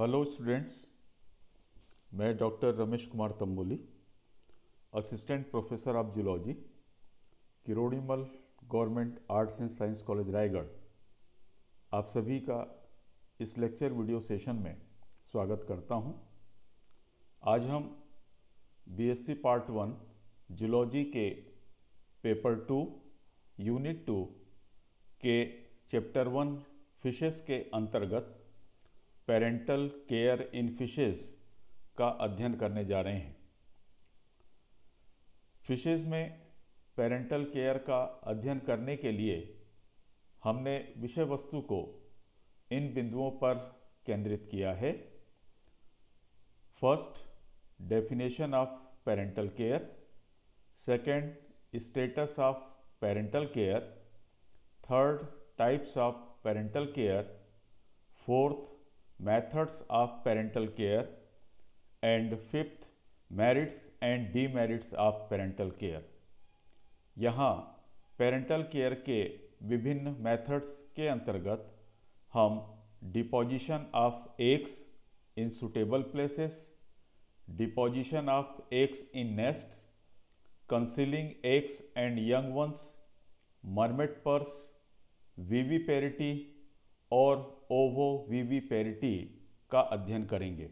Hello students मैं doctor Ramesh Kumar Tamboli assistant professor of geology Kirodimal government arts and science college Raigarh आप सभी का इस लेक्चर वीडियो सेशन में स्वागत करता हूं। आज हम बीएससी पार्ट वन जियोलॉजी के पेपर टू यूनिट टू के चैप्टर वन फिशेस के अंतर्गत पेरेंटल केयर इन फिशेस का अध्ययन करने जा रहे हैं फिशेस में पेरेंटल केयर का अध्ययन करने के लिए हमने विषय वस्तु को इन बिंदुओं पर केंद्रित किया है first definition of parental care second status of parental care third types of parental care fourth methods of parental care and fifth merits and D demerits of parental care यहाँ पेरेंटल केयर के विभिन्न methods के अंतर्गत हम deposition of eggs in suitable places deposition of eggs in nest concealing eggs and young ones मर्मेट पर्स parity और ओवो वीवी पेरिटी का अध्ययन करेंगे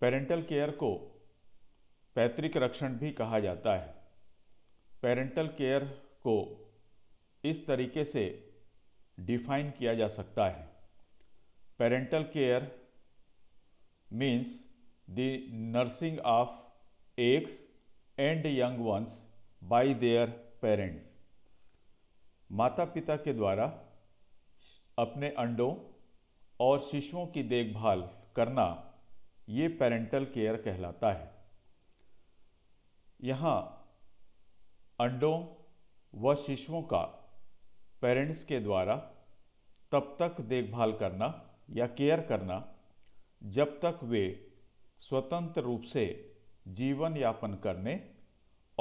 पेरेंटल केयर को पैतृक रक्षण भी कहा जाता है पेरेंटल केयर को इस तरीके से डिफाइन किया जा सकता है parental care means the nursing of eggs and young ones by their parents माता पिता के द्वारा अपने अंडों और शिशुओं की देखभाल करना ये पेरेंटल केयर कहलाता है यहाँ अंडों व शिशुओं का पेरेंट्स के द्वारा तब तक देखभाल करना या केयर करना जब तक वे स्वतंत्र रूप से जीवन यापन करने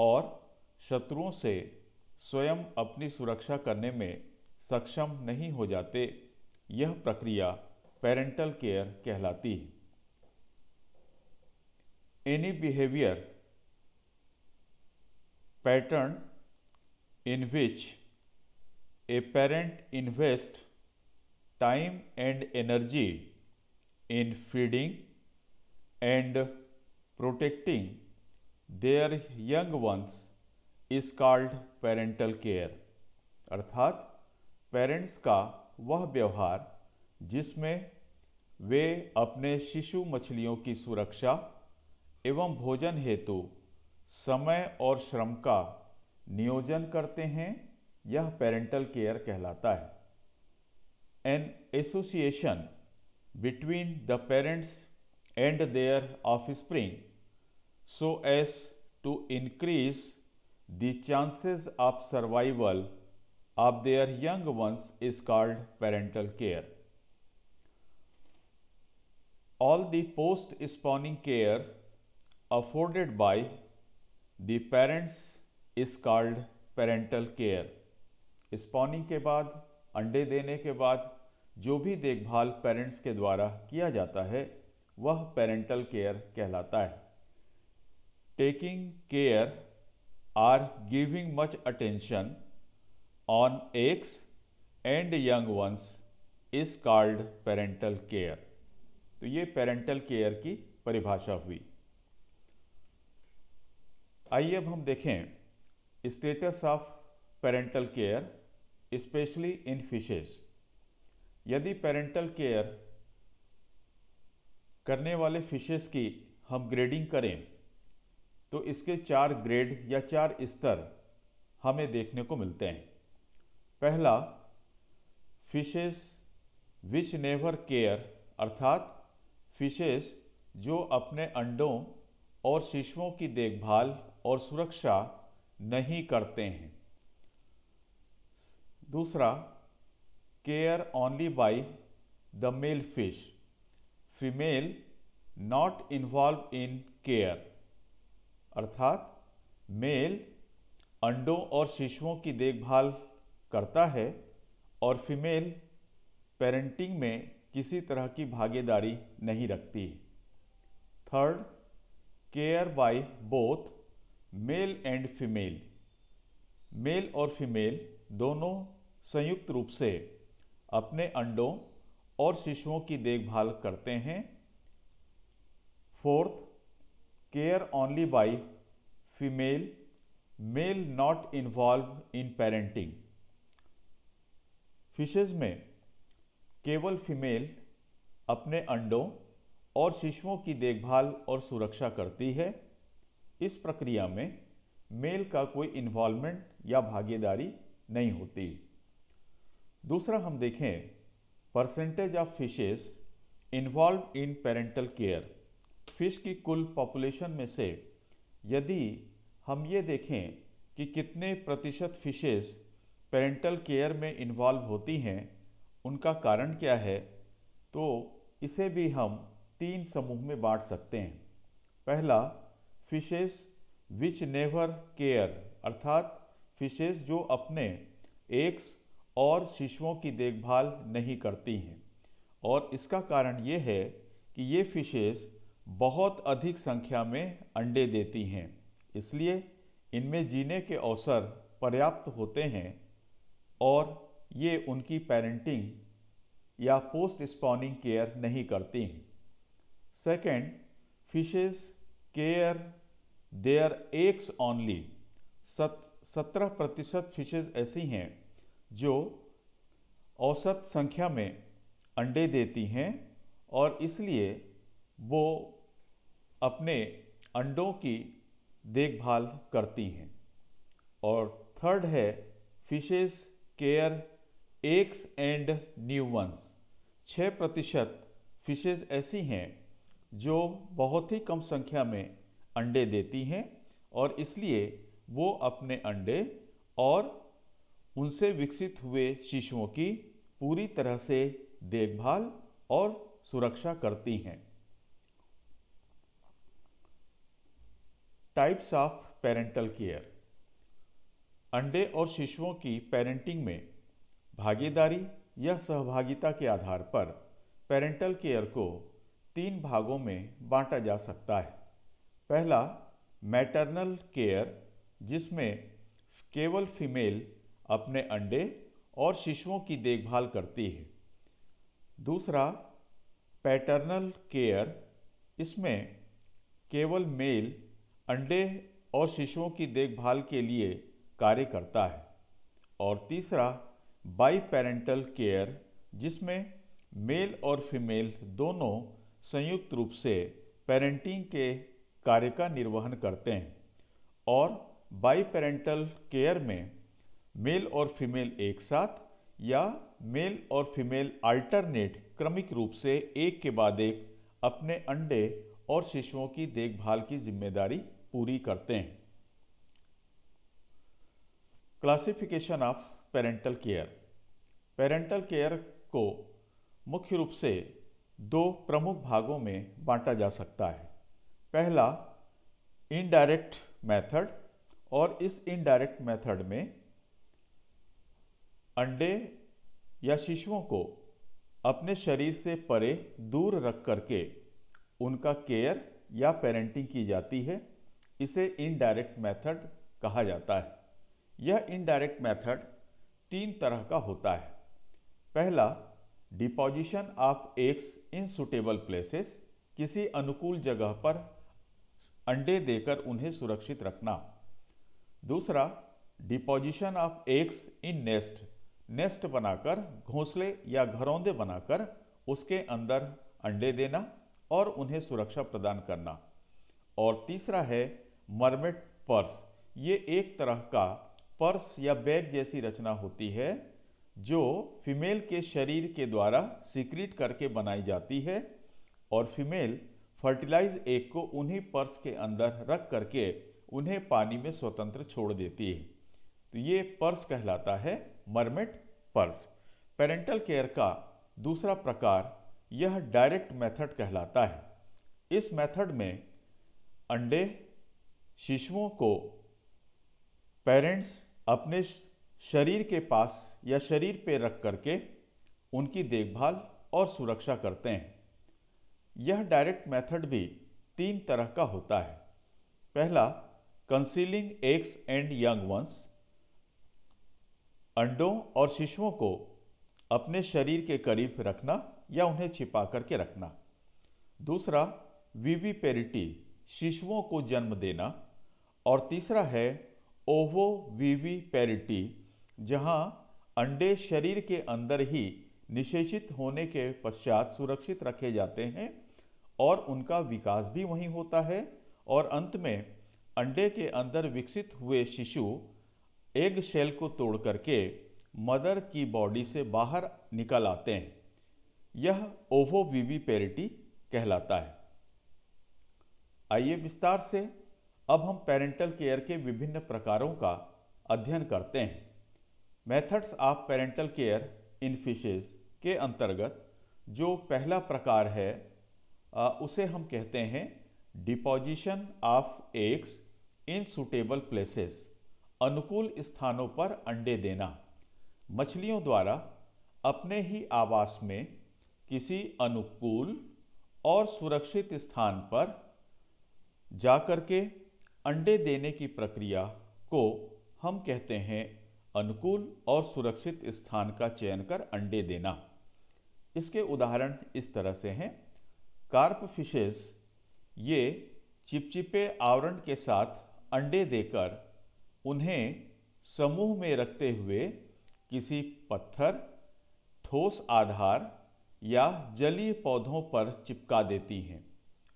और शत्रुओं से स्वयं अपनी सुरक्षा करने में सक्षम नहीं हो जाते यह प्रक्रिया पेरेंटल केयर कहलाती है any behaviour pattern in which a parent invest time and energy in feeding and protecting their young ones is called parental care अर्थात पेरेंट्स का वह व्यवहार जिसमें वे अपने शिशु मछलियों की सुरक्षा एवं भोजन हेतु समय और श्रम का नियोजन करते हैं यह पेरेंटल केयर कहलाता है an association between the parents and their offspring so as to increase the chances of survival of their young ones is called parental care. All the post spawning care afforded by the parents is called parental care. Spawning के बाद अंडे देने के बाद जो भी देखभाल parents के द्वारा किया जाता है वह पेरेंटल केयर कहलाता है taking care or giving much attention on eggs and young ones is called parental care तो ये पेरेंटल केयर की परिभाषा हुई आइए अब हम देखें status of parental care specially in fishes यदि पेरेंटल केयर करने वाले फिशेज की हम ग्रेडिंग करें तो इसके चार ग्रेड या चार स्तर हमें देखने को मिलते हैं पहला फिशेस विच नेवर केयर अर्थात फिशेस जो अपने अंडों और शिशुओं की देखभाल और सुरक्षा नहीं करते हैं दूसरा care only by the male fish female not involve in care अर्थात मेल अंडों और शिशुओं की देखभाल करता है और फीमेल पेरेंटिंग में किसी तरह की भागीदारी नहीं रखती third care by both male and female male और फीमेल दोनों संयुक्त रूप से अपने अंडों और शिशुओं की देखभाल करते हैं fourth care only by female male not involve in parenting fishes में केवल फीमेल अपने अंडों और शिशुओं की देखभाल और सुरक्षा करती है इस प्रक्रिया में मेल का कोई इन्वॉल्वमेंट या भागीदारी नहीं होती दूसरा हम देखें percentage of fishes involve in parental care fish की कुल पॉपुलेशन में से यदि हम ये देखें कि कितने प्रतिशत फिशेज पेरेंटल केयर में इन्वॉल्व होती हैं उनका कारण क्या है तो इसे भी हम तीन समूह में बांट सकते हैं पहला फिशेस विच नेवर केयर अर्थात फिशेस जो अपने एक्स और शिशुओं की देखभाल नहीं करती हैं और इसका कारण ये है कि ये फिशेस बहुत अधिक संख्या में अंडे देती हैं इसलिए इनमें जीने के अवसर पर्याप्त होते हैं और ये उनकी पेरेंटिंग या पोस्ट स्पॉनिंग केयर नहीं करती हैं second fishes care their eggs only सत सत्रह प्रतिशत फिशेज ऐसी हैं जो औसत संख्या में अंडे देती हैं और इसलिए वो अपने अंडों की देखभाल करती हैं और थर्ड है fishes care eggs and new ones छः प्रतिशत फिशेज ऐसी हैं जो बहुत ही कम संख्या में अंडे देती हैं और इसलिए वो अपने अंडे और उनसे विकसित हुए शिशुओं की पूरी तरह से देखभाल और सुरक्षा करती हैं टाइप्स ऑफ पेरेंटल केयर अंडे और शिशुओं की पेरेंटिंग में भागीदारी या सहभागिता के आधार पर पेरेंटल केयर को तीन भागों में बांटा जा सकता है पहला मैटरनल केयर जिसमें केवल फीमेल अपने अंडे और शिशुओं की देखभाल करती है दूसरा पैटर्नल केयर इसमें केवल मेल अंडे और शिशुओं की देखभाल के लिए कार्य करता है और तीसरा बाई पेरेंटल केयर जिसमें मेल और फीमेल दोनों संयुक्त रूप से पेरेंटिंग के कार्य का निर्वहन करते हैं और बाई पेरेंटल केयर में मेल और फीमेल एक साथ या मेल और फीमेल अल्टरनेट क्रमिक रूप से एक के बाद एक अपने अंडे और शिशुओं की देखभाल की जिम्मेदारी पूरी करते हैं classification of parental care parental care को मुख्य रूप से दो प्रमुख भागों में बांटा जा सकता है पहला इनडायरेक्ट मेथड और इस इनडायरेक्ट मेथड में अंडे या शिशुओं को अपने शरीर से परे दूर रख करके उनका केयर या पेरेंटिंग की जाती है इसे इनडायरेक्ट मेथड कहा जाता है यह इनडायरेक्ट मेथड तीन तरह का होता है पहला deposition of eggs in suitable places किसी अनुकूल जगह पर अंडे देकर उन्हें सुरक्षित रखना दूसरा deposition of eggs in nest nest बनाकर घोंसले या घरौंदे बनाकर उसके अंदर अंडे देना और उन्हें सुरक्षा प्रदान करना और तीसरा है मर्मेट पर्स ये एक तरह का पर्स या बैग जैसी रचना होती है जो फीमेल के शरीर के द्वारा सीक्रेट करके बनाई जाती है और फीमेल फर्टिलाइज एग को उन्हीं पर्स के अंदर रख करके उन्हें पानी में स्वतंत्र छोड़ देती है तो ये पर्स कहलाता है मरमेट पर्स पेरेंटल केयर का दूसरा प्रकार यह डायरेक्ट मेथड कहलाता है इस मेथड में अंडे शिशुओं को पेरेंट्स अपने शरीर के पास या शरीर पर रख करके उनकी देखभाल और सुरक्षा करते हैं यह डायरेक्ट मेथड भी तीन तरह का होता है पहला concealing eggs and young ones अंडों और शिशुओं को अपने शरीर के करीब रखना या उन्हें छिपा करके रखना दूसरा पेरिटी शिशुओं को जन्म देना और तीसरा है ओवो वीवी पैरिटी जहां अंडे शरीर के अंदर ही निषेचित होने के पश्चात सुरक्षित रखे जाते हैं और उनका विकास भी वहीं होता है और अंत में अंडे के अंदर विकसित हुए शिशु एग शेल को तोड़ करके मदर की बॉडी से बाहर निकल आते हैं यह ओवोवीवी पेरिटी कहलाता है आइए विस्तार से अब हम पेरेंटल केयर के विभिन्न प्रकारों का अध्ययन करते हैं methods of parental care in fishes के अंतर्गत जो पहला प्रकार है उसे हम कहते हैं deposition of eggs in suitable places अनुकूल स्थानों पर अंडे देना मछलियों द्वारा अपने ही आवास में किसी अनुकूल और सुरक्षित स्थान पर जा के अंडे देने की प्रक्रिया को हम कहते हैं अनुकूल और सुरक्षित स्थान का चयन कर अंडे देना इसके उदाहरण इस तरह से हैं कार्प फिशेस ये चिपचिपे आवरण के साथ अंडे देकर उन्हें समूह में रखते हुए किसी पत्थर ठोस आधार या जलीय पौधों पर चिपका देती हैं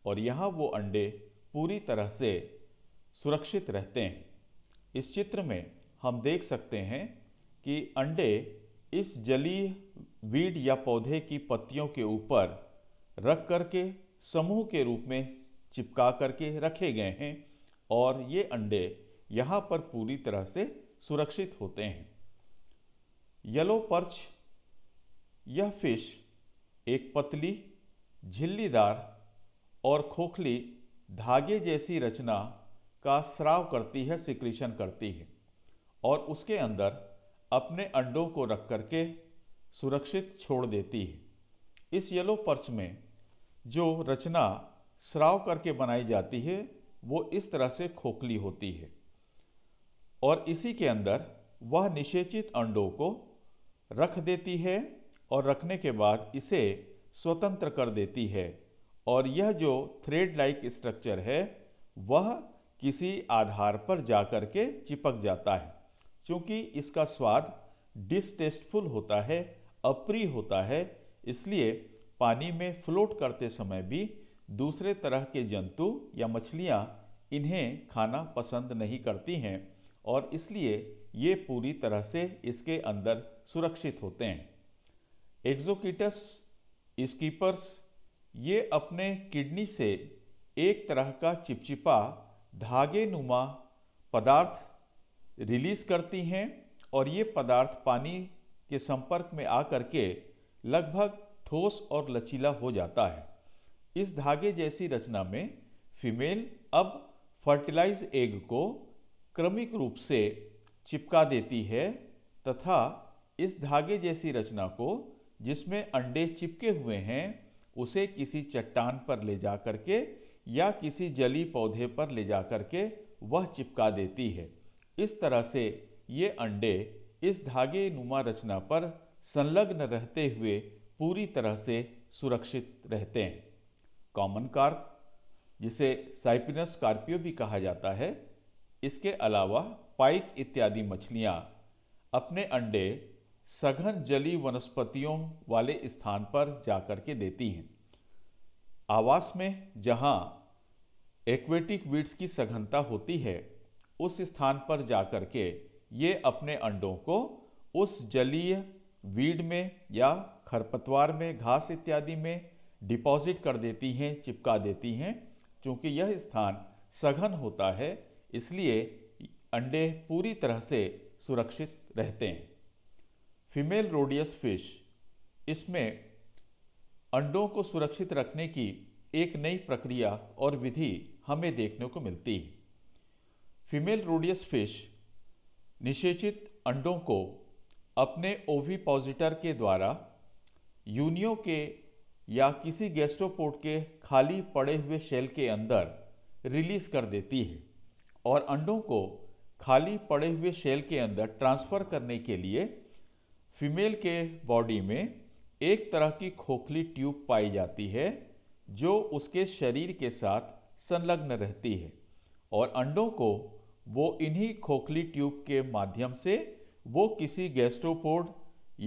और यहाँ वो अंडे पूरी तरह से सुरक्षित रहते हैं इस चित्र में हम देख सकते हैं कि अंडे इस जलीय वीड या पौधे की पत्तियों के ऊपर रख करके समूह के रूप में चिपका करके रखे गए हैं और ये अंडे यहाँ पर पूरी तरह से सुरक्षित होते हैं येलो पर्च यह फिश एक पतली झिल्लीदार और खोखली धागे जैसी रचना का स्राव करती है सिक्रीशन करती है और उसके अंदर अपने अंडों को रख करके सुरक्षित छोड़ देती है इस येलो पर्च में जो रचना स्राव करके बनाई जाती है वो इस तरह से खोखली होती है और इसी के अंदर वह निषेचित अंडों को रख देती है और रखने के बाद इसे स्वतंत्र कर देती है और यह जो थ्रेड लाइक स्ट्रक्चर है वह किसी आधार पर जाकर के चिपक जाता है क्योंकि इसका स्वाद डिस्टेस्टफुल होता है अप्रिय होता है इसलिए पानी में फ्लोट करते समय भी दूसरे तरह के जंतु या मछलियाँ इन्हें खाना पसंद नहीं करती हैं और इसलिए ये पूरी तरह से इसके अंदर सुरक्षित होते हैं एक्जोकिटस स्कीपर्स ये अपने किडनी से एक तरह का चिपचिपा धागे नुमा पदार्थ रिलीज करती हैं और ये पदार्थ पानी के संपर्क में आ करके लगभग ठोस और लचीला हो जाता है इस धागे जैसी रचना में फीमेल अब फर्टिलाइज एग को क्रमिक रूप से चिपका देती है तथा इस धागे जैसी रचना को जिसमें अंडे चिपके हुए हैं उसे किसी चट्टान पर ले जा करके के या किसी जली पौधे पर ले जा के वह चिपका देती है इस तरह से ये अंडे इस धागे नुमा रचना पर संलग्न रहते हुए पूरी तरह से सुरक्षित रहते हैं कॉमन कार्प जिसे साइपिनस कार्पियो भी कहा जाता है इसके अलावा पाइक इत्यादि मछलियाँ अपने अंडे सघन जली वनस्पतियों वाले स्थान पर जाकर के देती हैं आवास में जहाँ एक्वेटिक वीड्स की सघनता होती है उस स्थान पर जाकर के ये अपने अंडों को उस जलीय वीड में या खरपतवार में घास इत्यादि में डिपॉजिट कर देती हैं चिपका देती हैं क्योंकि यह स्थान सघन होता है इसलिए अंडे पूरी तरह से सुरक्षित रहते हैं फीमेल रोडियस फिश इसमें अंडों को सुरक्षित रखने की एक नई प्रक्रिया और विधि हमें देखने को मिलती है फीमेल रोडियस फिश निषेचित अंडों को अपने ओवीपॉजिटर के द्वारा यूनियो के या किसी गेस्टोपोर्ट के खाली पड़े हुए शेल के अंदर रिलीज कर देती है और अंडों को खाली पड़े हुए शेल के अंदर ट्रांसफ़र करने के लिए फीमेल के बॉडी में एक तरह की खोखली ट्यूब पाई जाती है जो उसके शरीर के साथ संलग्न रहती है और अंडों को वो इन्हीं खोखली ट्यूब के माध्यम से वो किसी गैस्ट्रोपोड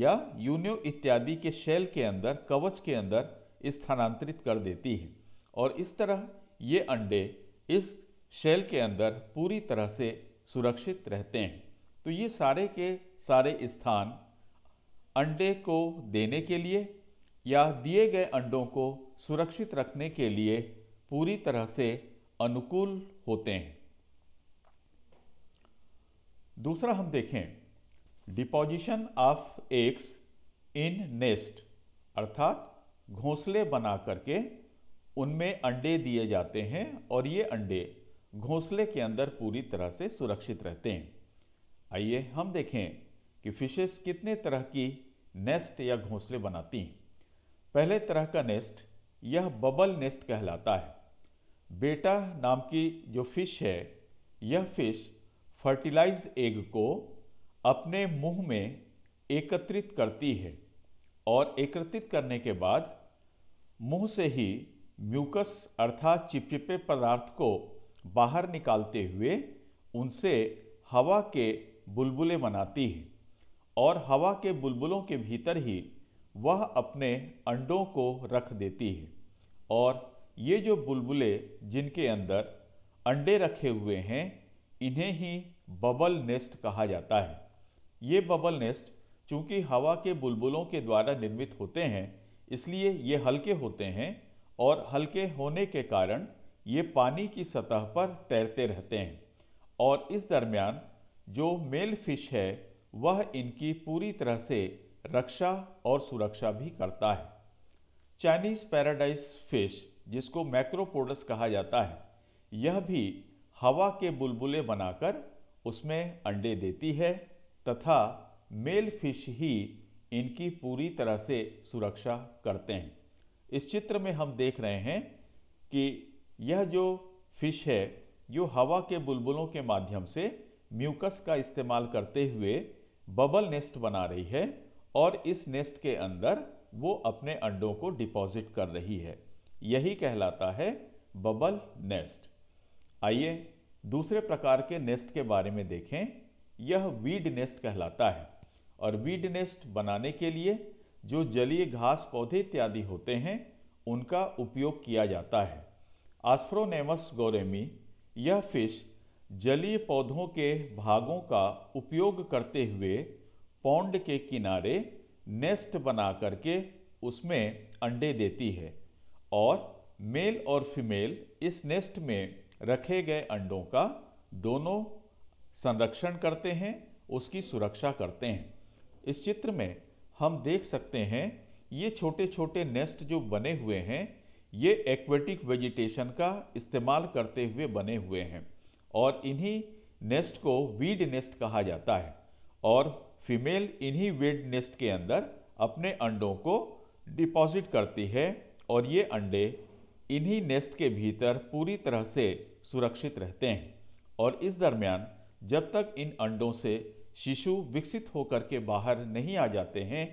या यूनियो इत्यादि के शेल के अंदर कवच के अंदर स्थानांतरित कर देती है और इस तरह ये अंडे इस शेल के अंदर पूरी तरह से सुरक्षित रहते हैं तो ये सारे के सारे स्थान अंडे को देने के लिए या दिए गए अंडों को सुरक्षित रखने के लिए पूरी तरह से अनुकूल होते हैं दूसरा हम देखें deposition of eggs in nest अर्थात घोंसले बना करके उनमें अंडे दिए जाते हैं और ये अंडे घोंसले के अंदर पूरी तरह से सुरक्षित रहते हैं आइए हम देखें कि फिशेस कितने तरह की नेस्ट या घोंसले बनाती हैं पहले तरह का नेस्ट यह बबल नेस्ट कहलाता है बेटा नाम की जो फिश है यह फिश फर्टिलाइज एग को अपने मुंह में एकत्रित करती है और एकत्रित करने के बाद मुंह से ही म्यूकस अर्थात चिपचिपे पदार्थ को बाहर निकालते हुए उनसे हवा के बुलबुले बनाती है और हवा के बुलबुलों के भीतर ही वह अपने अंडों को रख देती है और ये जो बुलबुले जिनके अंदर अंडे रखे हुए हैं इन्हें ही बबल नेस्ट कहा जाता है ये बबल नेस्ट चूँकि हवा के बुलबुलों के द्वारा निर्मित होते हैं इसलिए ये हल्के होते हैं और हल्के होने के कारण ये पानी की सतह पर तैरते रहते हैं और इस दरमियान जो मेल फिश है वह इनकी पूरी तरह से रक्षा और सुरक्षा भी करता है चाइनीज पैराडाइज फिश जिसको मैक्रोपोडस कहा जाता है यह भी हवा के बुलबुले बनाकर उसमें अंडे देती है तथा मेल फिश ही इनकी पूरी तरह से सुरक्षा करते हैं इस चित्र में हम देख रहे हैं कि यह जो फिश है जो हवा के बुलबुलों के माध्यम से म्यूकस का इस्तेमाल करते हुए बबल नेस्ट बना रही है और इस नेस्ट के अंदर वो अपने अंडों को डिपॉजिट कर रही है यही कहलाता है बबल नेस्ट आइए दूसरे प्रकार के नेस्ट के बारे में देखें यह वीड नेस्ट कहलाता है और वीड नेस्ट बनाने के लिए जो जलीय घास पौधे इत्यादि होते हैं उनका उपयोग किया जाता है आस्फ्रोनेमस गोरेमी यह फिश जलीय पौधों के भागों का उपयोग करते हुए पौंड के किनारे नेस्ट बना करके उसमें अंडे देती है और मेल और फीमेल इस नेस्ट में रखे गए अंडों का दोनों संरक्षण करते हैं उसकी सुरक्षा करते हैं इस चित्र में हम देख सकते हैं ये छोटे छोटे नेस्ट जो बने हुए हैं ये एक्वेटिक वेजिटेशन का इस्तेमाल करते हुए बने हुए हैं और इन्हीं नेस्ट को वीड नेस्ट कहा जाता है और फीमेल इन्हीं वीड नेस्ट के अंदर अपने अंडों को डिपॉजिट करती है और ये अंडे इन्हीं नेस्ट के भीतर पूरी तरह से सुरक्षित रहते हैं और इस दरमियान जब तक इन अंडों से शिशु विकसित होकर के बाहर नहीं आ जाते हैं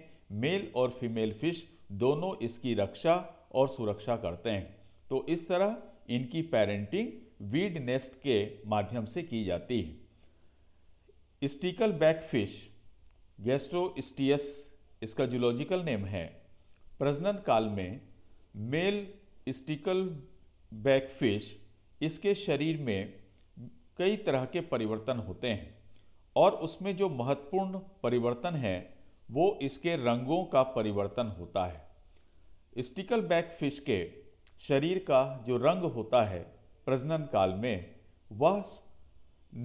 मेल और फीमेल फिश दोनों इसकी रक्षा और सुरक्षा करते हैं तो इस तरह इनकी पेरेंटिंग वीड नेस्ट के माध्यम से की जाती है स्टिकल बैक फिश गैस्ट्रोस्टियस इसका जूलॉजिकल नेम है प्रजनन काल में मेल स्टिकल बैक फिश इसके शरीर में कई तरह के परिवर्तन होते हैं और उसमें जो महत्वपूर्ण परिवर्तन है वो इसके रंगों का परिवर्तन होता है स्टिकल बैक फिश के शरीर का जो रंग होता है प्रजनन काल में वह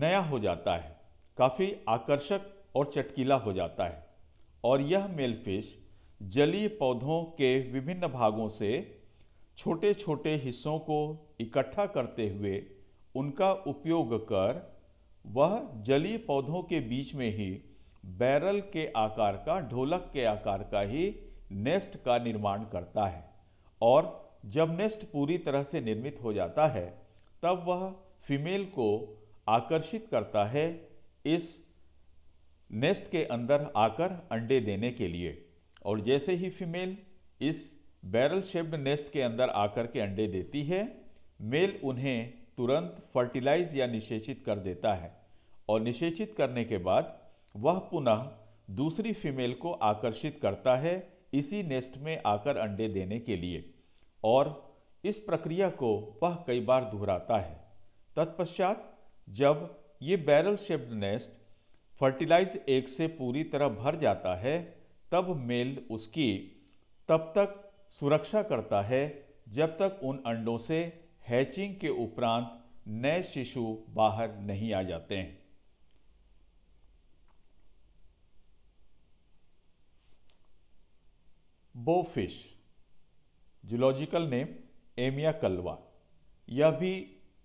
नया हो जाता है काफ़ी आकर्षक और चटकीला हो जाता है और यह मेलफिश जलीय पौधों के विभिन्न भागों से छोटे छोटे हिस्सों को इकट्ठा करते हुए उनका उपयोग कर वह जलीय पौधों के बीच में ही बैरल के आकार का ढोलक के आकार का ही नेस्ट का निर्माण करता है और जब नेस्ट पूरी तरह से निर्मित हो जाता है तब वह फीमेल को आकर्षित करता है इस नेस्ट के अंदर आकर अंडे देने के लिए और जैसे ही फीमेल इस बैरल शेप्ड नेस्ट के अंदर आकर के अंडे देती है मेल उन्हें तुरंत फर्टिलाइज या निषेचित कर देता है और निषेचित करने के बाद वह पुनः दूसरी फीमेल को आकर्षित करता है इसी नेस्ट में आकर अंडे देने के लिए और इस प्रक्रिया को वह कई बार दोहराता है तत्पश्चात जब ये बैरल शेप्ड नेस्ट फर्टिलाइज एक से पूरी तरह भर जाता है तब मेल उसकी तब तक सुरक्षा करता है जब तक उन अंडों से हैचिंग के उपरांत नए शिशु बाहर नहीं आ जाते हैं बोफिश जूलॉजिकल नेम एमिया कलवा यह भी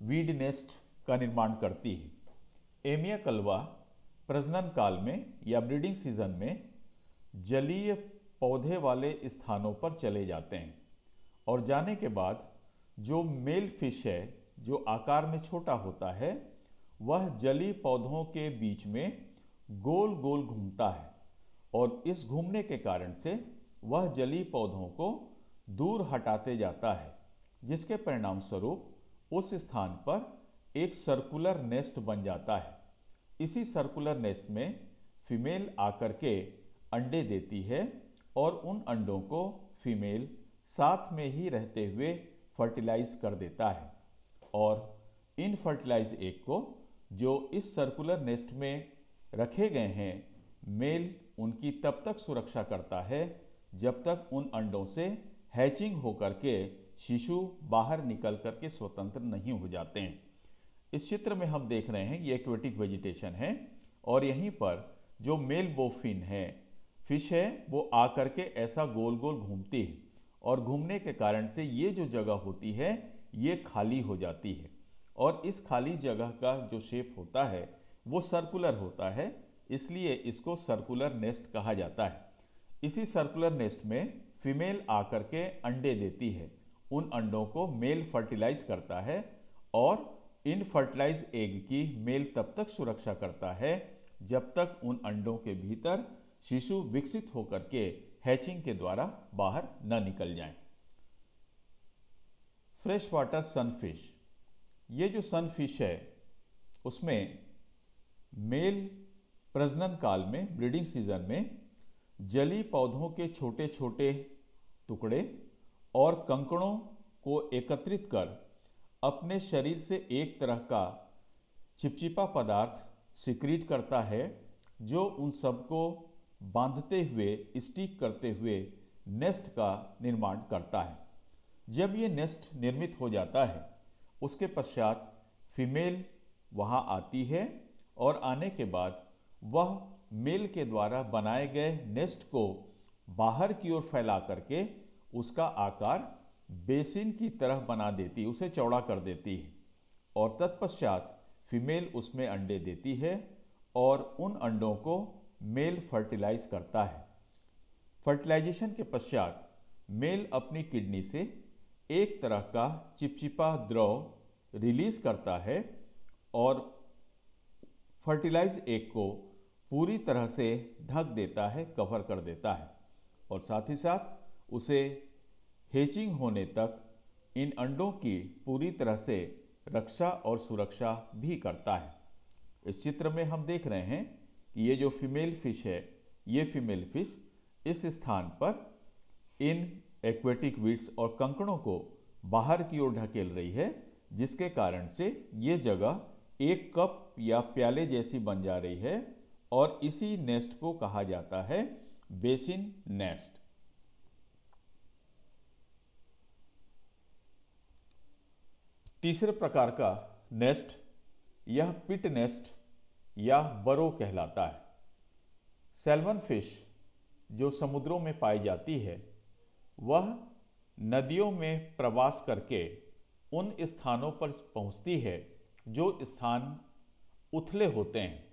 वीड नेस्ट का निर्माण करती है एमिया कलवा प्रजनन काल में या ब्रीडिंग सीजन में जलीय पौधे वाले स्थानों पर चले जाते हैं और जाने के बाद जो मेल फिश है जो आकार में छोटा होता है वह जलीय पौधों के बीच में गोल गोल घूमता है और इस घूमने के कारण से वह जलीय पौधों को दूर हटाते जाता है जिसके परिणाम स्वरूप उस स्थान पर एक सर्कुलर नेस्ट बन जाता है इसी सर्कुलर नेस्ट में फीमेल आकर के अंडे देती है और उन अंडों को फीमेल साथ में ही रहते हुए फर्टिलाइज कर देता है और इन फर्टिलाइज एग को जो इस सर्कुलर नेस्ट में रखे गए हैं मेल उनकी तब तक सुरक्षा करता है जब तक उन अंडों से हैचिंग होकर के शिशु बाहर निकल करके स्वतंत्र नहीं हो जाते हैं इस चित्र में हम देख रहे हैं ये एक्वेटिक वेजिटेशन है और यहीं पर जो मेल बोफिन है फिश है वो आकर के ऐसा गोल गोल घूमती है और घूमने के कारण से ये जो जगह होती है ये खाली हो जाती है और इस खाली जगह का जो शेप होता है वो सर्कुलर होता है इसलिए इसको सर्कुलर नेस्ट कहा जाता है इसी सर्कुलर नेस्ट में फीमेल आकर के अंडे देती है उन अंडों को मेल फर्टिलाइज करता है और इन फर्टिलाइज एग की मेल तब तक सुरक्षा करता है जब तक उन अंडों के भीतर शिशु विकसित होकर के हैचिंग के द्वारा बाहर न निकल जाए फ्रेश वाटर सनफिश ये जो सनफिश है उसमें मेल प्रजनन काल में ब्रीडिंग सीजन में जली पौधों के छोटे छोटे टुकड़े और कंकड़ों को एकत्रित कर अपने शरीर से एक तरह का चिपचिपा पदार्थ सिक्रीट करता है जो उन सबको बांधते हुए स्टिक करते हुए नेस्ट का निर्माण करता है जब ये नेस्ट निर्मित हो जाता है उसके पश्चात फीमेल वहाँ आती है और आने के बाद वह मेल के द्वारा बनाए गए नेस्ट को बाहर की ओर फैला करके उसका आकार बेसिन की तरह बना देती उसे चौड़ा कर देती है और तत्पश्चात फीमेल उसमें अंडे देती है और उन अंडों को मेल फर्टिलाइज करता है फर्टिलाइजेशन के पश्चात मेल अपनी किडनी से एक तरह का चिपचिपा द्रव रिलीज करता है और फर्टिलाइज एक को पूरी तरह से ढक देता है कवर कर देता है और साथ ही साथ उसे हेचिंग होने तक इन अंडों की पूरी तरह से रक्षा और सुरक्षा भी करता है इस चित्र में हम देख रहे हैं कि ये जो फीमेल फिश है ये फीमेल फिश इस स्थान पर इन एक्वेटिक वीड्स और कंकड़ों को बाहर की ओर ढकेल रही है जिसके कारण से ये जगह एक कप या प्याले जैसी बन जा रही है और इसी नेस्ट को कहा जाता है बेसिन नेस्ट तीसरे प्रकार का नेस्ट यह पिट नेस्ट या बरो कहलाता है सेल्मन फिश जो समुद्रों में पाई जाती है वह नदियों में प्रवास करके उन स्थानों पर पहुंचती है जो स्थान उथले होते हैं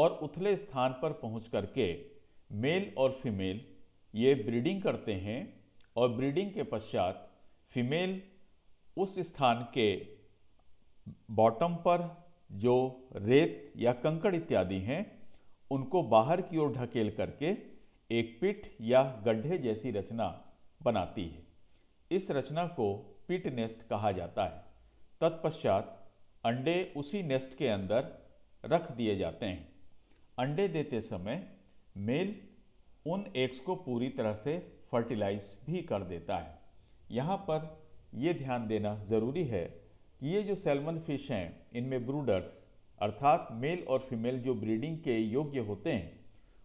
और उथले स्थान पर पहुंच करके मेल और फीमेल ये ब्रीडिंग करते हैं और ब्रीडिंग के पश्चात फीमेल उस स्थान के बॉटम पर जो रेत या कंकड़ इत्यादि हैं उनको बाहर की ओर ढकेल करके एक पिट या गड्ढे जैसी रचना बनाती है इस रचना को पिट नेस्ट कहा जाता है तत्पश्चात अंडे उसी नेस्ट के अंदर रख दिए जाते हैं अंडे देते समय मेल उन एग्स को पूरी तरह से फर्टिलाइज भी कर देता है यहाँ पर ये ध्यान देना ज़रूरी है कि ये जो सेलमन फिश हैं इनमें ब्रूडर्स अर्थात मेल और फीमेल जो ब्रीडिंग के योग्य होते हैं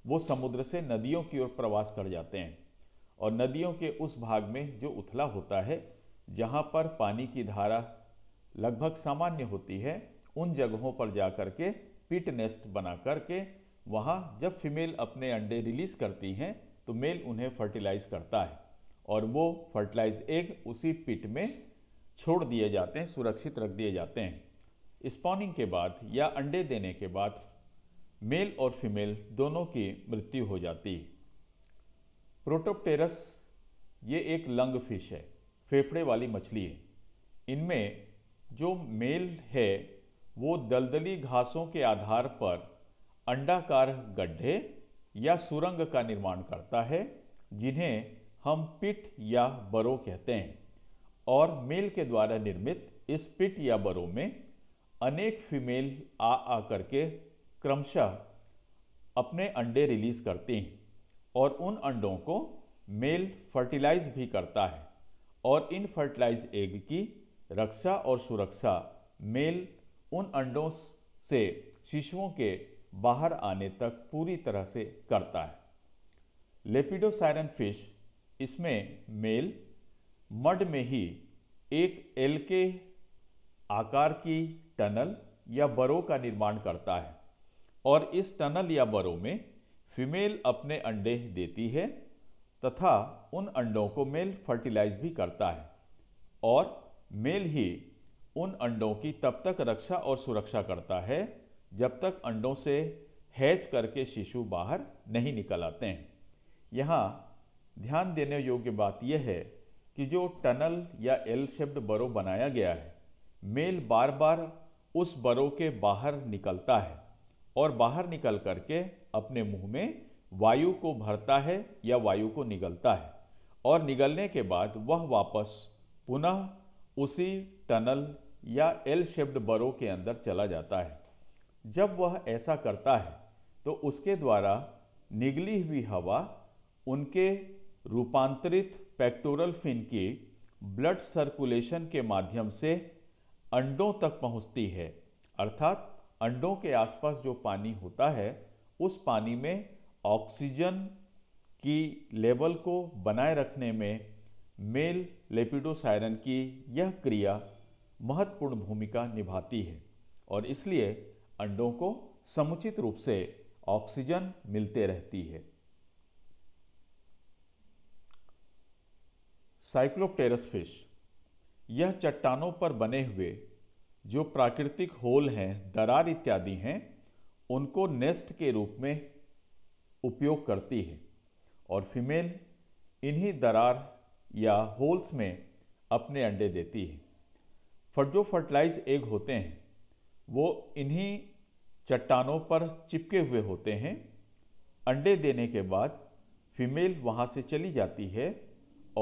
वो समुद्र से नदियों की ओर प्रवास कर जाते हैं और नदियों के उस भाग में जो उथला होता है जहाँ पर पानी की धारा लगभग सामान्य होती है उन जगहों पर जा कर के पिट नेस्ट बना के वहाँ जब फीमेल अपने अंडे रिलीज़ करती हैं तो मेल उन्हें फर्टिलाइज़ करता है और वो फर्टिलाइज एग उसी पिट में छोड़ दिए जाते हैं सुरक्षित रख दिए जाते हैं स्पॉनिंग के बाद या अंडे देने के बाद मेल और फीमेल दोनों की मृत्यु हो जाती है प्रोटोप्टेरस ये एक लंग फिश है फेफड़े वाली मछली है इनमें जो मेल है वो दलदली घासों के आधार पर अंडाकार गड्ढे या सुरंग का निर्माण करता है जिन्हें हम पिट या बरो कहते हैं और मेल के द्वारा निर्मित इस पिट या बरो में अनेक फीमेल आ आ करके क्रमशः अपने अंडे रिलीज करती हैं और उन अंडों को मेल फर्टिलाइज भी करता है और इन फर्टिलाइज एग की रक्षा और सुरक्षा मेल उन अंडों से शिशुओं के बाहर आने तक पूरी तरह से करता है लेपिडोसायरन फिश इसमें मेल मड में ही एक एल के आकार की टनल या बरो का निर्माण करता है और इस टनल या बरो में फीमेल अपने अंडे देती है तथा उन अंडों को मेल फर्टिलाइज भी करता है और मेल ही उन अंडों की तब तक रक्षा और सुरक्षा करता है जब तक अंडों से हैच करके शिशु बाहर नहीं निकल आते हैं यहाँ ध्यान देने योग्य बात यह है कि जो टनल या एल शेप्ड बरो बनाया गया है मेल बार बार उस बरो के बाहर निकलता है और बाहर निकल करके अपने मुंह में वायु को भरता है या वायु को निगलता है और निगलने के बाद वह वापस पुनः उसी टनल या एल शेप्ड बरो के अंदर चला जाता है जब वह ऐसा करता है तो उसके द्वारा निगली हुई हवा उनके रूपांतरित पेक्टोरल फिन की ब्लड सर्कुलेशन के माध्यम से अंडों तक पहुंचती है अर्थात अंडों के आसपास जो पानी होता है उस पानी में ऑक्सीजन की लेवल को बनाए रखने में मेल लेपिडोसायरन की यह क्रिया महत्वपूर्ण भूमिका निभाती है और इसलिए अंडों को समुचित रूप से ऑक्सीजन मिलते रहती है साइक्लोप्टेरस फिश यह चट्टानों पर बने हुए जो प्राकृतिक होल हैं दरार इत्यादि हैं उनको नेस्ट के रूप में उपयोग करती है और फीमेल इन्हीं दरार या होल्स में अपने अंडे देती है फट जो फर्टिलाइज एग होते हैं वो इन्हीं चट्टानों पर चिपके हुए होते हैं अंडे देने के बाद फीमेल वहाँ से चली जाती है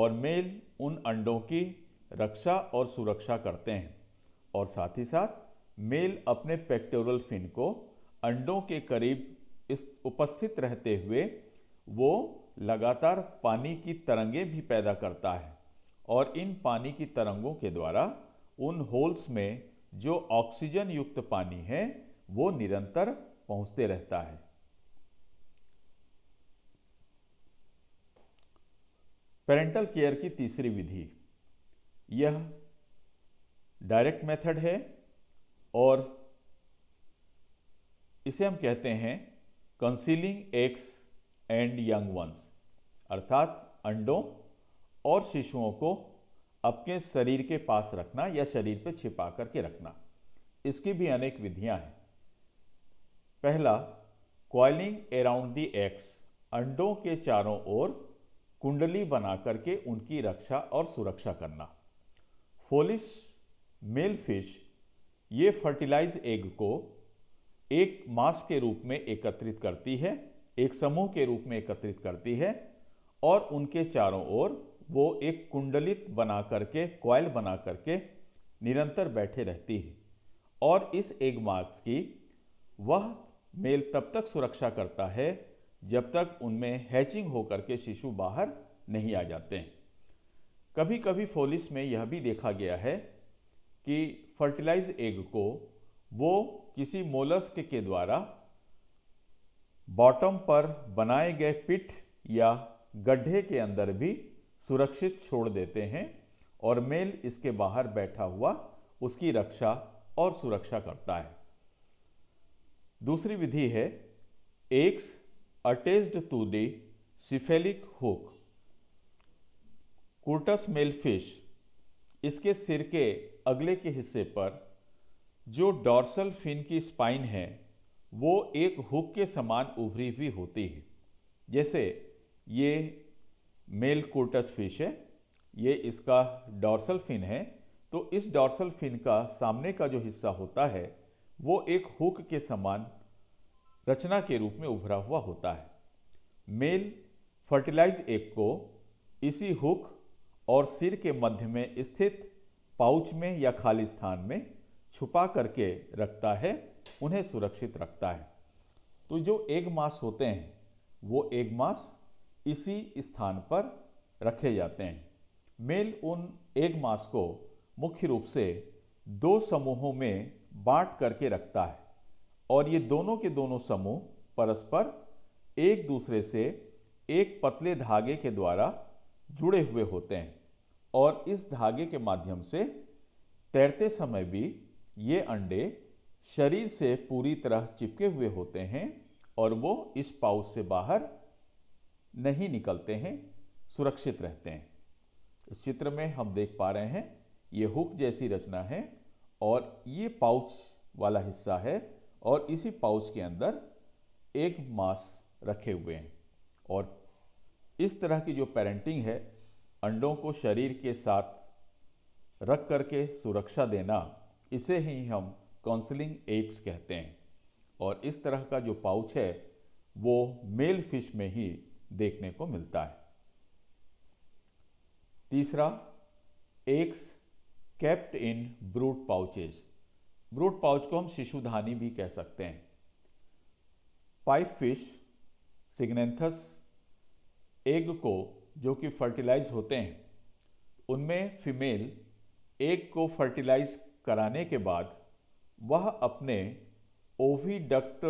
और मेल उन अंडों की रक्षा और सुरक्षा करते हैं और साथ ही साथ मेल अपने पेक्टोरल फिन को अंडों के करीब इस उपस्थित रहते हुए वो लगातार पानी की तरंगे भी पैदा करता है और इन पानी की तरंगों के द्वारा उन होल्स में जो ऑक्सीजन युक्त पानी है वो निरंतर पहुंचते रहता है पेरेंटल केयर की तीसरी विधि यह डायरेक्ट मेथड है और इसे हम कहते हैं concealing eggs and young ones अर्थात अंडों और शिशुओं को अपने शरीर के पास रखना या शरीर पर छिपा करके रखना इसकी भी अनेक विधियां हैं पहला क्वाइलिंग अराउंड दी एक्स अंडों के चारों ओर कुंडली बना करके उनकी रक्षा और सुरक्षा करना फोलिस मेल फिश ये फर्टिलाइज एग को एक मास के रूप में एकत्रित करती है एक समूह के रूप में एकत्रित करती है और उनके चारों ओर वो एक कुंडलित बना करके कॉयल बना करके निरंतर बैठे रहती है और इस एग मास की वह मेल तब तक सुरक्षा करता है जब तक उनमें हैचिंग होकर के शिशु बाहर नहीं आ जाते हैं कभी कभी फोलिस में यह भी देखा गया है कि फर्टिलाइज एग को वो किसी मोलस्क के द्वारा बॉटम पर बनाए गए पिट या गड्ढे के अंदर भी सुरक्षित छोड़ देते हैं और मेल इसके बाहर बैठा हुआ उसकी रक्षा और सुरक्षा करता है दूसरी विधि है eggs attached to the cephalic hook curtus male fish इसके सिर के अगले के हिस्से पर जो डॉर्सल फिन की स्पाइन है वो एक हुक के समान उभरी हुई होती है जैसे ये मेल कोटस फिश है ये इसका डॉर्सल फिन है तो इस डॉर्सल फिन का सामने का जो हिस्सा होता है वो एक हुक के समान रचना के रूप में उभरा हुआ होता है मेल फर्टिलाइज एक को इसी हुक और सिर के मध्य में स्थित पाउच में या खाली स्थान में छुपा करके रखता है उन्हें सुरक्षित रखता है तो जो एग मास होते हैं वो एग मास इसी स्थान पर रखे जाते हैं मेल उन एग मास को मुख्य रूप से दो समूहों में बांट करके रखता है और ये दोनों के दोनों समूह परस्पर एक दूसरे से एक पतले धागे के द्वारा जुड़े हुए होते हैं और इस धागे के माध्यम से तैरते समय भी ये अंडे शरीर से पूरी तरह चिपके हुए होते हैं और वो इस पाउच से बाहर नहीं निकलते हैं सुरक्षित रहते हैं इस चित्र में हम देख पा रहे हैं ये हुक जैसी रचना है और ये पाउच वाला हिस्सा है और इसी पाउच के अंदर एक मास रखे हुए हैं और इस तरह की जो पेरेंटिंग है अंडों को शरीर के साथ रख करके सुरक्षा देना इसे ही हम काउंसलिंग एक्स कहते हैं और इस तरह का जो पाउच है वो मेल फिश में ही देखने को मिलता है तीसरा eggs kept in brood pouches brood pouch को हम शिशुधानी भी कह सकते हैं पाइप फिश सिग्नेंथस एग को जो कि फर्टिलाइज होते हैं उनमें फीमेल एग को फर्टिलाइज कराने के बाद वह अपने ओवीडक्ट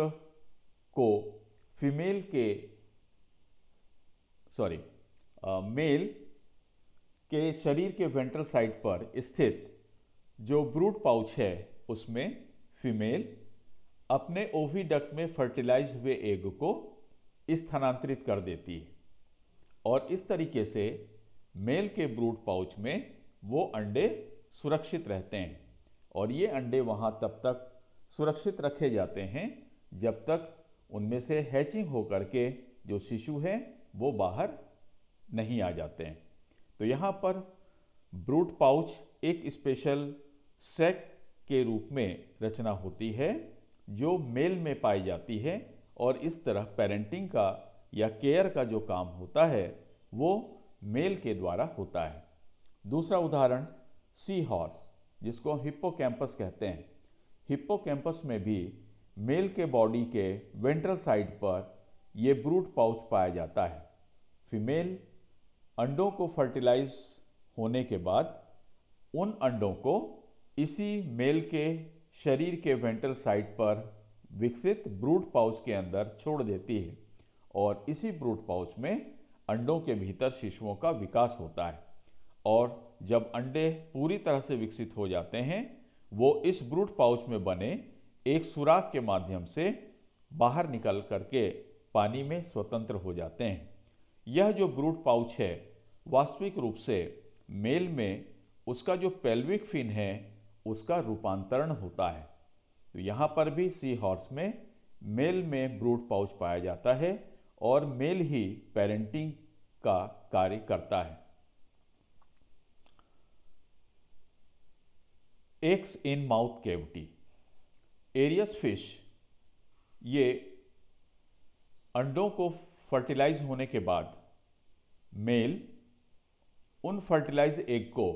को फीमेल के सॉरी मेल के शरीर के वेंट्रल साइड पर स्थित जो ब्रूट पाउच है उसमें फीमेल अपने ओवीडक्ट में फर्टिलाइज हुए एग को स्थानांतरित कर देती है और इस तरीके से मेल के ब्रूड पाउच में वो अंडे सुरक्षित रहते हैं और ये अंडे वहाँ तब तक सुरक्षित रखे जाते हैं जब तक उनमें से हैचिंग होकर के जो शिशु है वो बाहर नहीं आ जाते हैं तो यहाँ पर ब्रूट पाउच एक स्पेशल सेक के रूप में रचना होती है जो मेल में पाई जाती है और इस तरह पेरेंटिंग का या केयर का जो काम होता है वो मेल के द्वारा होता है दूसरा उदाहरण सी हॉर्स जिसको हिप्पो कैंपस कहते हैं हिप्पो कैंपस में भी मेल के बॉडी के वेंट्रल साइड पर यह ब्रूट पाउच पाया जाता है फीमेल अंडों को फर्टिलाइज होने के बाद उन अंडों को इसी मेल के शरीर के वेंटल साइट पर विकसित ब्रूट पाउच के अंदर छोड़ देती है और इसी ब्रूट पाउच में अंडों के भीतर शिशुओं का विकास होता है और जब अंडे पूरी तरह से विकसित हो जाते हैं वो इस ब्रूट पाउच में बने एक सुराख के माध्यम से बाहर निकल करके पानी में स्वतंत्र हो जाते हैं यह जो ब्रूट पाउच है वास्तविक रूप से मेल में उसका जो पेल्विक फिन है उसका रूपांतरण होता है तो यहाँ पर भी सी हॉर्स में मेल में ब्रूट पाउच पाया जाता है और मेल ही पेरेंटिंग का कार्य करता है eggs in mouth cavity Arius fish ये अंडों को फर्टिलाइज होने के बाद मेल उन फर्टिलाइज एग को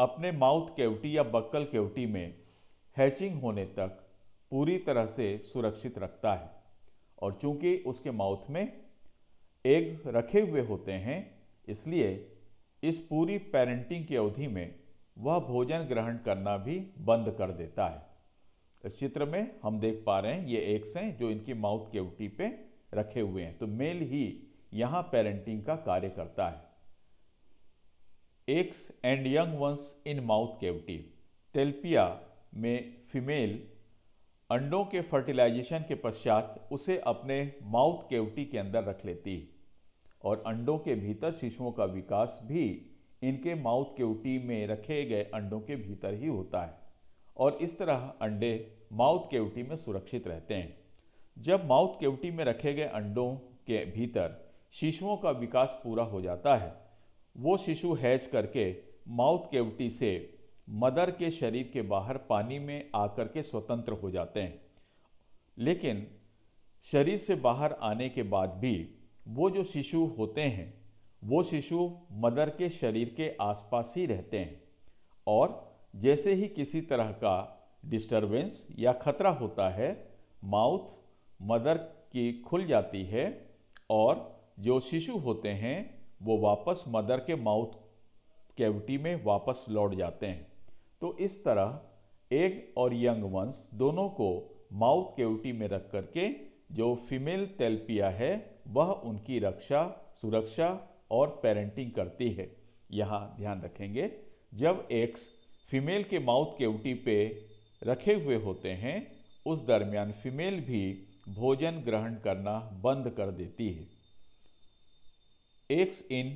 अपने माउथ केवटी या बक्कल केवटी में हैचिंग होने तक पूरी तरह से सुरक्षित रखता है और चूंकि उसके माउथ में एग रखे हुए होते हैं इसलिए इस पूरी पेरेंटिंग की अवधि में वह भोजन ग्रहण करना भी बंद कर देता है इस चित्र में हम देख पा रहे हैं ये एग्स हैं जो इनकी माउथ केवटी पे रखे हुए हैं तो मेल ही यहाँ पेरेंटिंग का कार्य करता है eggs and young ones in mouth cavity Tilapia में फीमेल अंडों के फर्टिलाइजेशन के पश्चात उसे अपने माउथ केवटी के अंदर रख लेती और अंडों के भीतर शिशुओं का विकास भी इनके माउथ केवटी में रखे गए अंडों के भीतर ही होता है और इस तरह अंडे माउथ केवटी में सुरक्षित रहते हैं जब माउथ केवटी में रखे गए अंडों के भीतर शिशुओं का विकास पूरा हो जाता है वो शिशु हैज करके माउथ केवटी से मदर के शरीर के बाहर पानी में आकर के स्वतंत्र हो जाते हैं लेकिन शरीर से बाहर आने के बाद भी वो जो शिशु होते हैं वो शिशु मदर के शरीर के आसपास ही रहते हैं और जैसे ही किसी तरह का डिस्टरबेंस या खतरा होता है माउथ मदर की खुल जाती है और जो शिशु होते हैं वो वापस मदर के माउथ कैविटी में वापस लौट जाते हैं तो इस तरह एग और यंग वंस दोनों को माउथ कैविटी में रख करके जो फीमेल तेलपिया है वह उनकी रक्षा सुरक्षा और पेरेंटिंग करती है यहाँ ध्यान रखेंगे जब एक्स फीमेल के माउथ केवटी पे रखे हुए होते हैं उस दरमियान फीमेल भी भोजन ग्रहण करना बंद कर देती है एक्स इन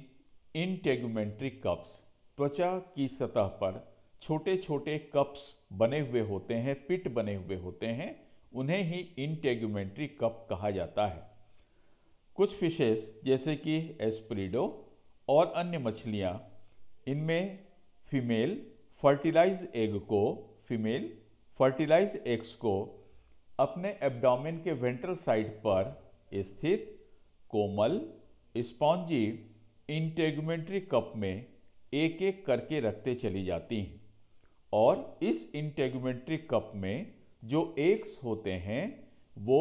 इंटेगुमेंट्री कप्स त्वचा की सतह पर छोटे छोटे कप्स बने हुए होते हैं पिट बने हुए होते हैं उन्हें ही इंटेगुमेंट्री कप कहा जाता है कुछ फिशेस जैसे कि एस्प्रिडो और अन्य मछलियाँ इनमें फीमेल फर्टिलाइज एग को फीमेल फर्टिलाइज एग्स को अपने एब्डोमेन के वेंट्रल साइड पर स्थित कोमल स्पॉन्जी इंटेगमेंट्री कप में एक एक करके रखते चली जाती हैं और इस इंटेगमेंट्री कप में जो एक्स होते हैं वो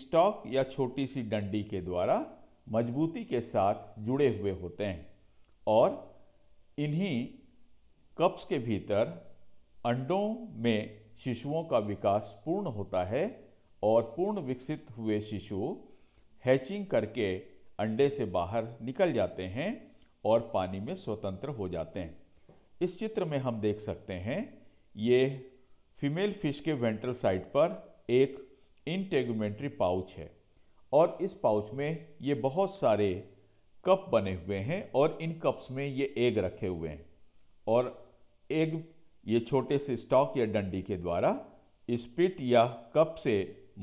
स्टॉक या छोटी सी डंडी के द्वारा मजबूती के साथ जुड़े हुए होते हैं और इन्हीं कप्स के भीतर अंडों में शिशुओं का विकास पूर्ण होता है और पूर्ण विकसित हुए शिशु हैचिंग करके अंडे से बाहर निकल जाते हैं और पानी में स्वतंत्र हो जाते हैं इस चित्र में हम देख सकते हैं ये फीमेल फिश के वेंट्रल साइड पर एक इंटेगुमेंट्री पाउच है और इस पाउच में ये बहुत सारे कप बने हुए हैं और इन कप्स में ये एग रखे हुए हैं और एग ये छोटे से स्टॉक या डंडी के द्वारा स्पिट या कप से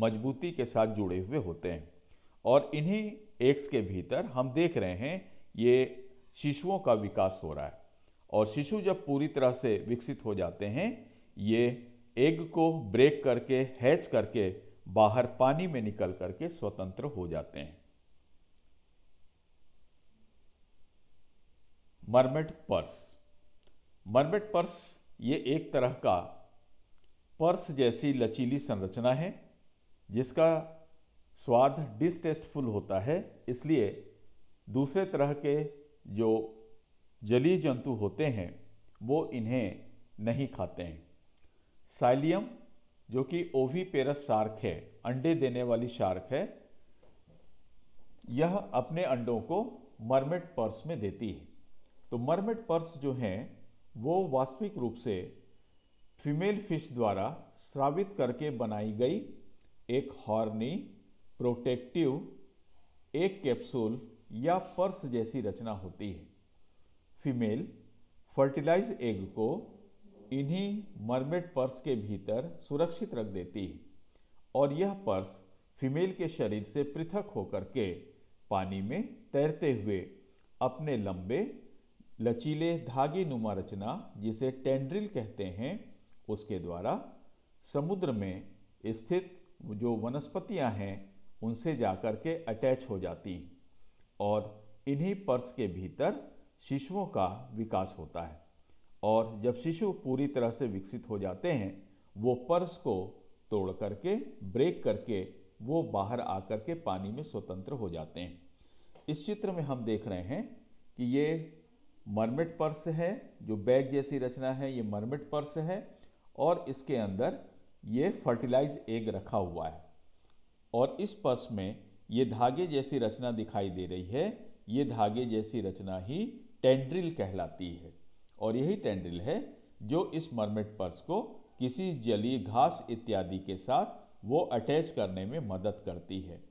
मजबूती के साथ जुड़े हुए होते हैं और इन्हीं एक्स के भीतर हम देख रहे हैं ये शिशुओं का विकास हो रहा है और शिशु जब पूरी तरह से विकसित हो जाते हैं ये एग को ब्रेक करके हैच करके बाहर पानी में निकल करके स्वतंत्र हो जाते हैं मरमेट पर्स मरमेट पर्स ये एक तरह का पर्स जैसी लचीली संरचना है जिसका स्वाद डिसटेस्टफुल होता है इसलिए दूसरे तरह के जो जलीय जंतु होते हैं वो इन्हें नहीं खाते हैं साइलियम जो कि ओवी पेरस शार्क है अंडे देने वाली शार्क है यह अपने अंडों को मरमेट पर्स में देती है तो मरमेट पर्स जो हैं वो वास्तविक रूप से फीमेल फिश द्वारा स्रावित करके बनाई गई एक हॉर्नी प्रोटेक्टिव एक कैप्सूल या पर्स जैसी रचना होती है फीमेल फर्टिलाइज एग को इन्हीं मर्मेड पर्स के भीतर सुरक्षित रख देती है और यह पर्स फीमेल के शरीर से पृथक होकर के पानी में तैरते हुए अपने लंबे लचीले धागे नुमा रचना जिसे टेंड्रिल कहते हैं उसके द्वारा समुद्र में स्थित जो वनस्पतियां हैं उनसे जाकर के अटैच हो जाती हैं और इन्हीं पर्स के भीतर शिशुओं का विकास होता है और जब शिशु पूरी तरह से विकसित हो जाते हैं वो पर्स को तोड़ करके ब्रेक करके वो बाहर आकर के पानी में स्वतंत्र हो जाते हैं इस चित्र में हम देख रहे हैं कि ये मरमिट पर्स है जो बैग जैसी रचना है ये मरमिट पर्स है और इसके अंदर ये फर्टिलाइज एग रखा हुआ है और इस पस में ये धागे जैसी रचना दिखाई दे रही है ये धागे जैसी रचना ही टेंड्रिल कहलाती है और यही टेंड्रिल है जो इस मरमेट पर्स को किसी जली घास इत्यादि के साथ वो अटैच करने में मदद करती है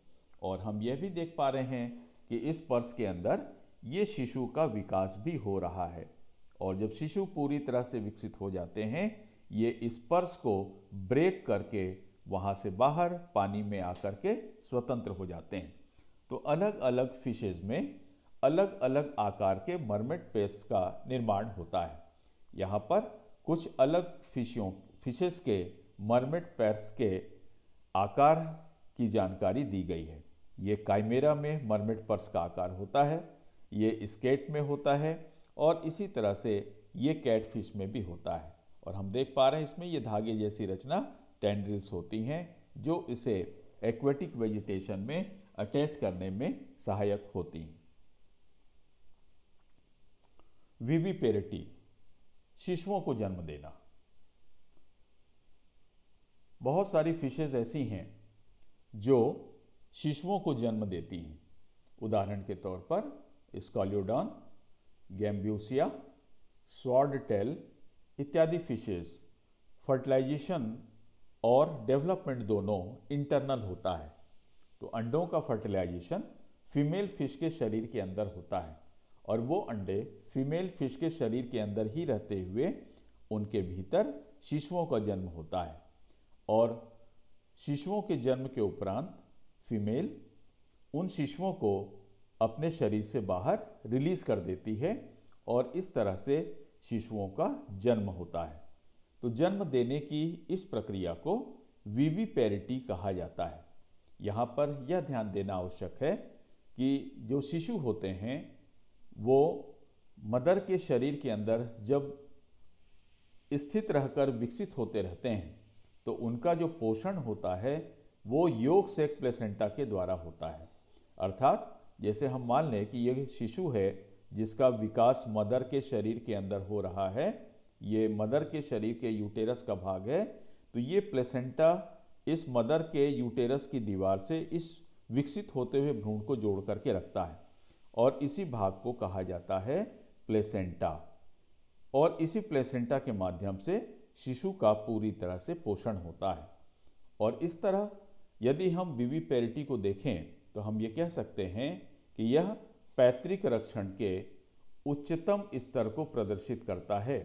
और हम यह भी देख पा रहे हैं कि इस पर्स के अंदर ये शिशु का विकास भी हो रहा है और जब शिशु पूरी तरह से विकसित हो जाते हैं ये इस पर्स को ब्रेक करके वहाँ से बाहर पानी में आकर के स्वतंत्र हो जाते हैं तो अलग अलग फिशेज में अलग अलग आकार के मरमेट पेस्ट का निर्माण होता है यहाँ पर कुछ अलग फिशियों फिशेस के मरमेट पैर्स के आकार की जानकारी दी गई है ये काइमेरा में मरमेट पर्स का आकार होता है ये स्केट में होता है और इसी तरह से ये कैटफिश में भी होता है और हम देख पा रहे हैं इसमें ये धागे जैसी रचना टेंड्रिल्स होती हैं जो इसे एक्वेटिक वेजिटेशन में अटैच करने में सहायक होती हैं विविपेरिटी शिशुओं को जन्म देना बहुत सारी फिशेज ऐसी हैं जो शिशुओं को जन्म देती हैं उदाहरण के तौर पर स्कॉलियोडॉन गैम्ब्यूसिया स्वाड टेल इत्यादि फिशेज फर्टिलाइजेशन और डेवलपमेंट दोनों इंटरनल होता है तो अंडों का फर्टिलाइजेशन फीमेल फिश के शरीर के अंदर होता है और वो अंडे फीमेल फिश के शरीर के अंदर ही रहते हुए उनके भीतर शिशुओं का जन्म होता है और शिशुओं के जन्म के उपरांत फीमेल उन शिशुओं को अपने शरीर से बाहर रिलीज कर देती है और इस तरह से शिशुओं का जन्म होता है तो जन्म देने की इस प्रक्रिया को पैरिटी कहा जाता है यहाँ पर यह ध्यान देना आवश्यक है कि जो शिशु होते हैं वो मदर के शरीर के अंदर जब स्थित रहकर विकसित होते रहते हैं तो उनका जो पोषण होता है वो योग सेक प्लेसेंटा के द्वारा होता है अर्थात जैसे हम मान लें कि यह शिशु है जिसका विकास मदर के शरीर के अंदर हो रहा है ये मदर के शरीर के यूटेरस का भाग है तो ये प्लेसेंटा इस मदर के यूटेरस की दीवार से इस विकसित होते हुए भ्रूण को जोड़ करके रखता है और इसी भाग को कहा जाता है प्लेसेंटा और इसी प्लेसेंटा के माध्यम से शिशु का पूरी तरह से पोषण होता है और इस तरह यदि हम विविपेरिटी को देखें तो हम ये कह सकते हैं कि यह पैतृक रक्षण के उच्चतम स्तर को प्रदर्शित करता है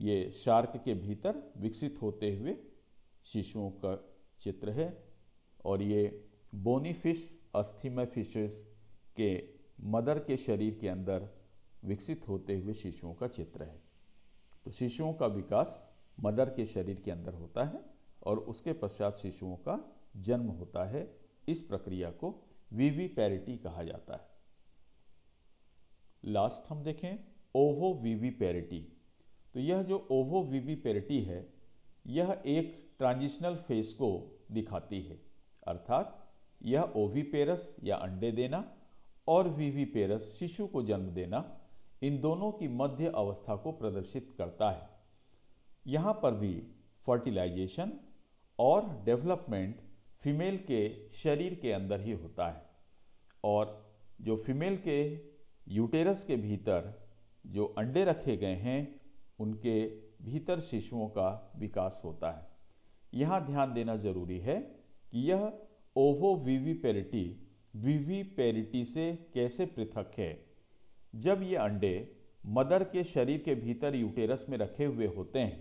ये शार्क के भीतर विकसित होते हुए शिशुओं का चित्र है और ये बोनी फिश अस्थिमय फिशेस के मदर के शरीर के अंदर विकसित होते हुए शिशुओं का चित्र है तो शिशुओं का विकास मदर के शरीर के अंदर होता है और उसके पश्चात शिशुओं का जन्म होता है इस प्रक्रिया को वीवी पैरिटी कहा जाता है लास्ट हम देखें ओवो वीवी पैरिटी तो यह जो ओवो पेरिटी है यह एक ट्रांजिशनल फेज को दिखाती है अर्थात यह ओवीपेरस या अंडे देना और पेरस शिशु को जन्म देना इन दोनों की मध्य अवस्था को प्रदर्शित करता है यहाँ पर भी फर्टिलाइजेशन और डेवलपमेंट फीमेल के शरीर के अंदर ही होता है और जो फीमेल के यूटेरस के भीतर जो अंडे रखे गए हैं उनके भीतर शिशुओं का विकास होता है यहाँ ध्यान देना जरूरी है कि यह ओवो वीवी वीवीपेरिटी से कैसे पृथक है जब ये अंडे मदर के शरीर के भीतर यूटेरस में रखे हुए होते हैं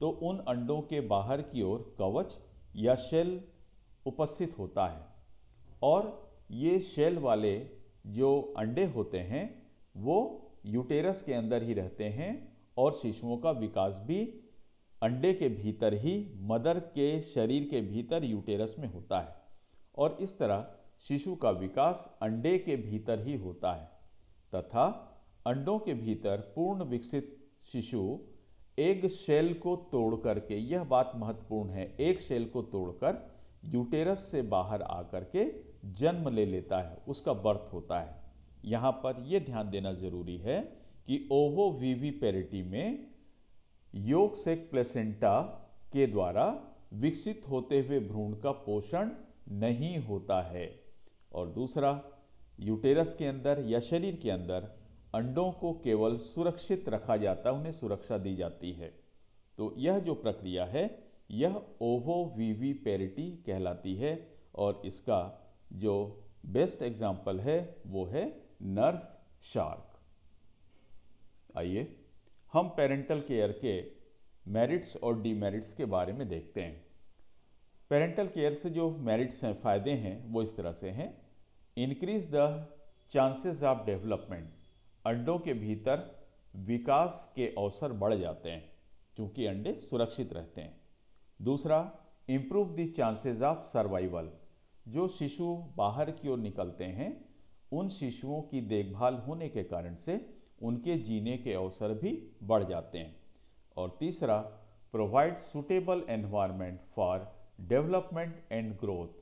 तो उन अंडों के बाहर की ओर कवच या शेल उपस्थित होता है और ये शेल वाले जो अंडे होते हैं वो यूटेरस के अंदर ही रहते हैं और शिशुओं का विकास भी अंडे के भीतर ही मदर के शरीर के भीतर यूटेरस में होता है और इस तरह शिशु का विकास अंडे के भीतर ही होता है तथा अंडों के भीतर पूर्ण विकसित शिशु एक शेल को तोड़ करके यह बात महत्वपूर्ण है एक शेल को तोड़कर यूटेरस से बाहर आकर के जन्म ले लेता है उसका बर्थ होता है यहाँ पर यह ध्यान देना जरूरी है कि ओवो वीवी पेरिटी में योग सेक प्लेसेंटा के द्वारा विकसित होते हुए भ्रूण का पोषण नहीं होता है और दूसरा यूटेरस के अंदर या शरीर के अंदर अंडों को केवल सुरक्षित रखा जाता है उन्हें सुरक्षा दी जाती है तो यह जो प्रक्रिया है यह ओवो वीवी पेरिटी कहलाती है और इसका जो बेस्ट एग्जाम्पल है वो है नर्स शार्क आइए हम पेरेंटल केयर के मेरिट्स और डीमेरिट्स के बारे में देखते हैं पेरेंटल केयर से जो मेरिट्स हैं फ़ायदे हैं वो इस तरह से हैं increase the chances of development अंडों के भीतर विकास के अवसर बढ़ जाते हैं क्योंकि अंडे सुरक्षित रहते हैं दूसरा improve the chances of survival जो शिशु बाहर की ओर निकलते हैं उन शिशुओं की देखभाल होने के कारण से उनके जीने के अवसर भी बढ़ जाते हैं और तीसरा provide suitable environment for development and growth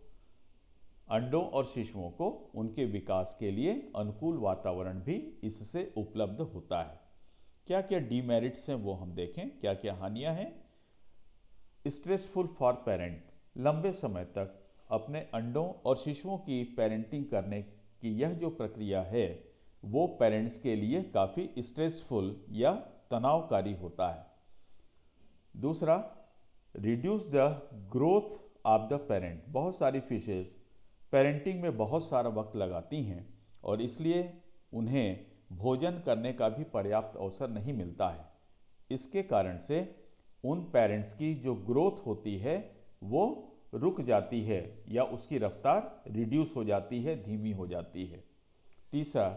अंडों और शिशुओं को उनके विकास के लिए अनुकूल वातावरण भी इससे उपलब्ध होता है क्या क्या डीमेरिट्स हैं वो हम देखें क्या क्या हानियां हैं स्ट्रेसफुल फॉर पेरेंट लंबे समय तक अपने अंडों और शिशुओं की पेरेंटिंग करने की यह जो प्रक्रिया है वो पेरेंट्स के लिए काफ़ी स्ट्रेसफुल या तनावकारी होता है दूसरा reduce the growth of the parent बहुत सारी फिशेज पेरेंटिंग में बहुत सारा वक्त लगाती हैं और इसलिए उन्हें भोजन करने का भी पर्याप्त अवसर नहीं मिलता है इसके कारण से उन पेरेंट्स की जो ग्रोथ होती है वो रुक जाती है या उसकी रफ्तार रिड्यूस हो जाती है धीमी हो जाती है तीसरा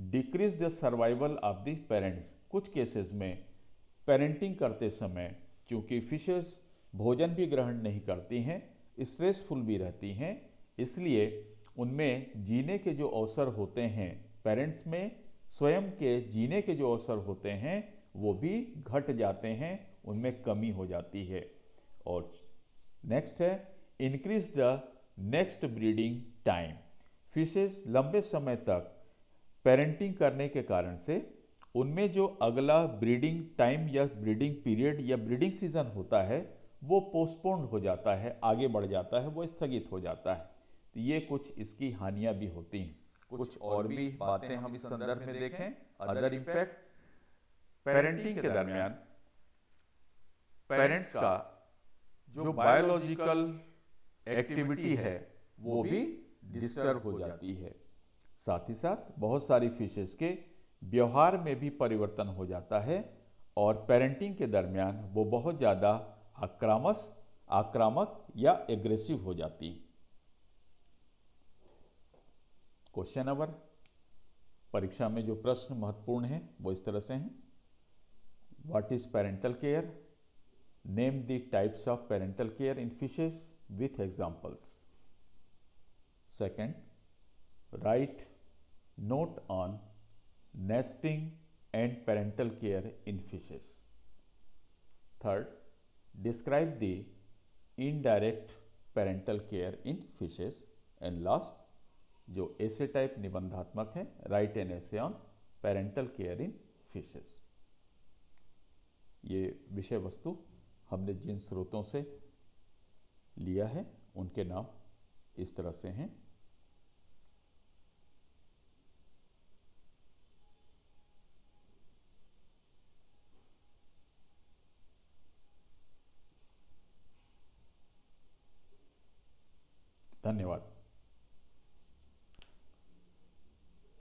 decrease the survival of the parents कुछ केसेस में पेरेंटिंग करते समय क्योंकि फिशेस भोजन भी ग्रहण नहीं करती हैं स्ट्रेसफुल भी रहती हैं इसलिए उनमें जीने के जो अवसर होते हैं पेरेंट्स में स्वयं के जीने के जो अवसर होते हैं वो भी घट जाते हैं उनमें कमी हो जाती है और नेक्स्ट है increase the next breeding time fishes लंबे समय तक पेरेंटिंग करने के कारण से उनमें जो अगला ब्रीडिंग टाइम या ब्रीडिंग पीरियड या ब्रीडिंग सीजन होता है वो पोस्टपोन्ड हो जाता है आगे बढ़ जाता है वो स्थगित हो जाता है तो ये कुछ इसकी हानियां भी होती हैं कुछ और भी बातें हम इस संदर्भ में देखें अदर इम्पैक्ट पेरेंटिंग के दरमियान पेरेंट्स का जो बायोलॉजिकल एक्टिविटी है वो भी डिस्टर्ब हो जाती है साथ ही साथ बहुत सारी फिशेस के व्यवहार में भी परिवर्तन हो जाता है और पेरेंटिंग के दरमियान वो बहुत ज़्यादा आक्रामस आक्रामक या एग्रेसिव हो जाती क्वेश्चन नंबर परीक्षा में जो प्रश्न महत्वपूर्ण है वो इस तरह से हैं what is parental care name the types of parental care in fishes with examples second write note on nesting and parental care in fishes third describe the indirect parental care in fishes and last जो essay type निबंधात्मक है write an essay on parental care in fishes ये विषय वस्तु हमने जिन स्रोतों से लिया है उनके नाम इस तरह से हैं धन्यवाद